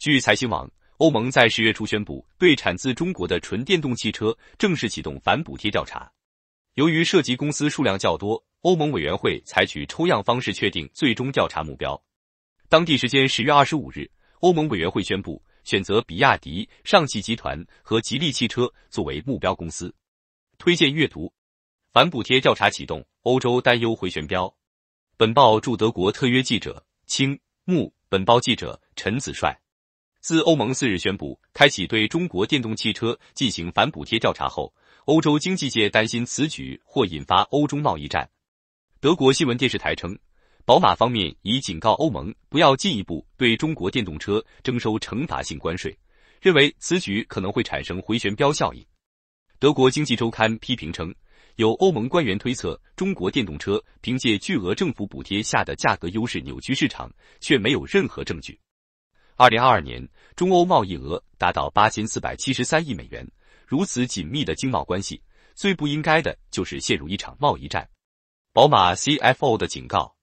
据财新网，欧盟在十月初宣布对产自中国的纯电动汽车正式启动反补贴调查。由于涉及公司数量较多，欧盟委员会采取抽样方式确定最终调查目标。当地时间十月二十五日，欧盟委员会宣布选择比亚迪、上汽集团和吉利汽车作为目标公司。推荐阅读：反补贴调查启动，欧洲担忧回旋镖。本报驻德国特约记者清木，本报记者陈子帅。自欧盟四日宣布开启对中国电动汽车进行反补贴调查后，欧洲经济界担心此举或引发欧中贸易战。德国新闻电视台称，宝马方面已警告欧盟不要进一步对中国电动车征收惩罚性关税，认为此举可能会产生回旋镖效应。德国经济周刊批评称，有欧盟官员推测中国电动车凭借巨额政府补贴下的价格优势扭曲市场，却没有任何证据。二零二二年，中欧贸易额达到八千四百七十三亿美元。如此紧密的经贸关系，最不应该的就是陷入一场贸易战。宝马 CFO 的警告：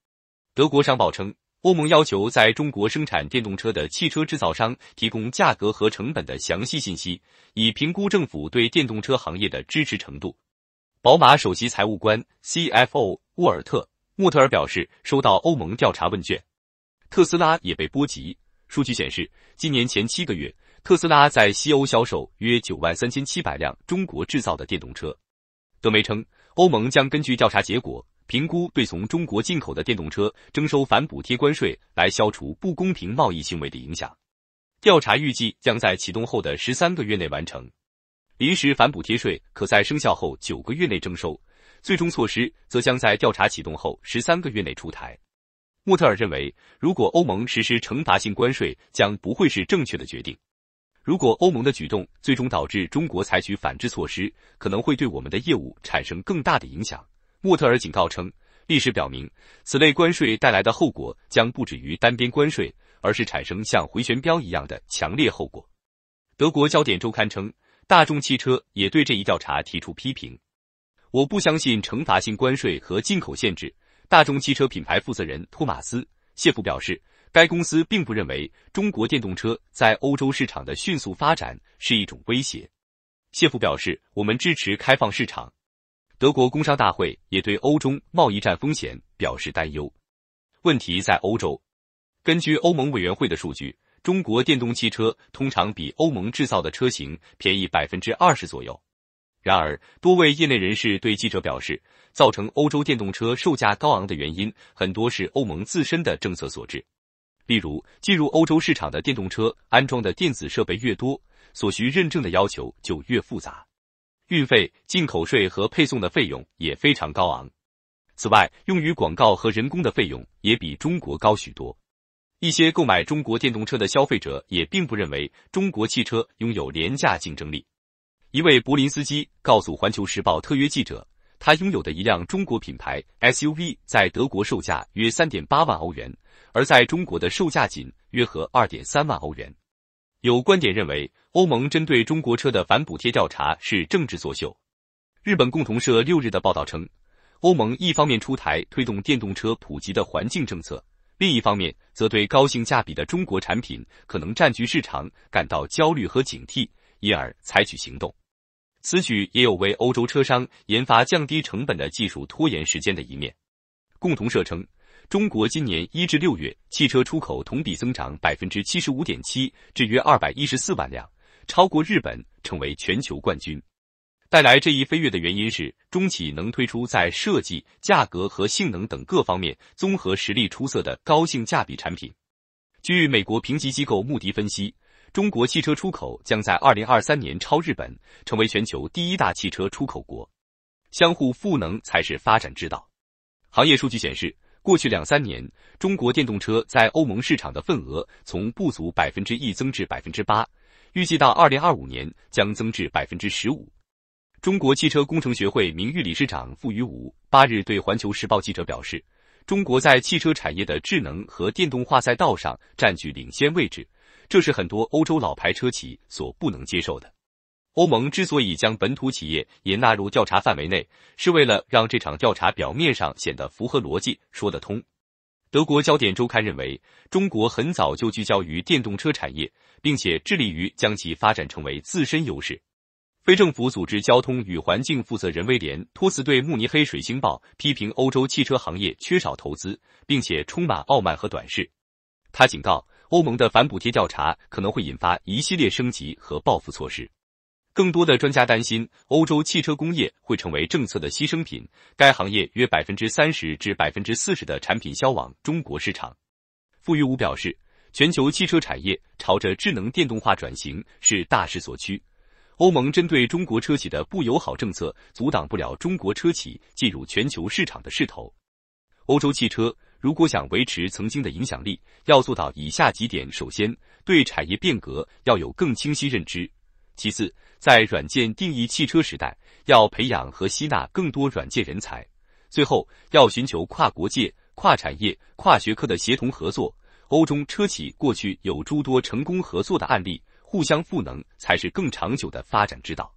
德国商报称，欧盟要求在中国生产电动车的汽车制造商提供价格和成本的详细信息，以评估政府对电动车行业的支持程度。宝马首席财务官 CFO 沃尔特·莫特尔表示，收到欧盟调查问卷。特斯拉也被波及。数据显示，今年前七个月，特斯拉在西欧销售约九万三千七百辆中国制造的电动车。德媒称，欧盟将根据调查结果评估对从中国进口的电动车征收反补贴关税来消除不公平贸易行为的影响。调查预计将在启动后的十三个月内完成。临时反补贴税可在生效后九个月内征收，最终措施则将在调查启动后十三个月内出台。莫特尔认为，如果欧盟实施惩罚性关税，将不会是正确的决定。如果欧盟的举动最终导致中国采取反制措施，可能会对我们的业务产生更大的影响。莫特尔警告称，历史表明，此类关税带来的后果将不止于单边关税，而是产生像回旋镖一样的强烈后果。德国焦点周刊称，大众汽车也对这一调查提出批评。我不相信惩罚性关税和进口限制。大众汽车品牌负责人托马斯·谢夫表示，该公司并不认为中国电动车在欧洲市场的迅速发展是一种威胁。谢夫表示，我们支持开放市场。德国工商大会也对欧中贸易战风险表示担忧。问题在欧洲。根据欧盟委员会的数据，中国电动汽车通常比欧盟制造的车型便宜百分之二十左右。然而，多位业内人士对记者表示，造成欧洲电动车售价高昂的原因，很多是欧盟自身的政策所致。例如，进入欧洲市场的电动车安装的电子设备越多，所需认证的要求就越复杂，运费、进口税和配送的费用也非常高昂。此外，用于广告和人工的费用也比中国高许多。一些购买中国电动车的消费者也并不认为中国汽车拥有廉价竞争力。一位柏林司机告诉《环球时报》特约记者，他拥有的一辆中国品牌 SUV 在德国售价约三点八万欧元，而在中国的售价仅约合二点三万欧元。有观点认为，欧盟针对中国车的反补贴调查是政治作秀。日本共同社六日的报道称，欧盟一方面出台推动电动车普及的环境政策，另一方面则对高性价比的中国产品可能占据市场感到焦虑和警惕，因而采取行动。此举也有为欧洲车商研发降低成本的技术拖延时间的一面。共同社称，中国今年一至六月汽车出口同比增长百分之七十五点七，至约二百一十四万辆，超过日本成为全球冠军。带来这一飞跃的原因是，中企能推出在设计、价格和性能等各方面综合实力出色的高性价比产品。据美国评级机构穆迪分析。中国汽车出口将在二零二三年超日本，成为全球第一大汽车出口国。相互赋能才是发展之道。行业数据显示，过去两三年，中国电动车在欧盟市场的份额从不足百分之一增至百分之八，预计到二零二五年将增至百分之十五。中国汽车工程学会名誉理事长傅于武八日对《环球时报》记者表示：“中国在汽车产业的智能和电动化赛道上占据领先位置。”这是很多欧洲老牌车企所不能接受的。欧盟之所以将本土企业也纳入调查范围内，是为了让这场调查表面上显得符合逻辑，说得通。德国焦点周刊认为，中国很早就聚焦于电动车产业，并且致力于将其发展成为自身优势。非政府组织交通与环境负责人威廉·托茨对慕尼黑水星报批评欧洲汽车行业缺少投资，并且充满傲慢和短视。他警告。欧盟的反补贴调查可能会引发一系列升级和报复措施。更多的专家担心，欧洲汽车工业会成为政策的牺牲品。该行业约百分之三十至百分之四十的产品销往中国市场。傅玉武表示，全球汽车产业朝着智能电动化转型是大势所趋。欧盟针对中国车企的不友好政策，阻挡不了中国车企进入全球市场的势头。欧洲汽车。如果想维持曾经的影响力，要做到以下几点：首先，对产业变革要有更清晰认知；其次，在软件定义汽车时代，要培养和吸纳更多软件人才；最后，要寻求跨国界、跨产业、跨学科的协同合作。欧中车企过去有诸多成功合作的案例，互相赋能才是更长久的发展之道。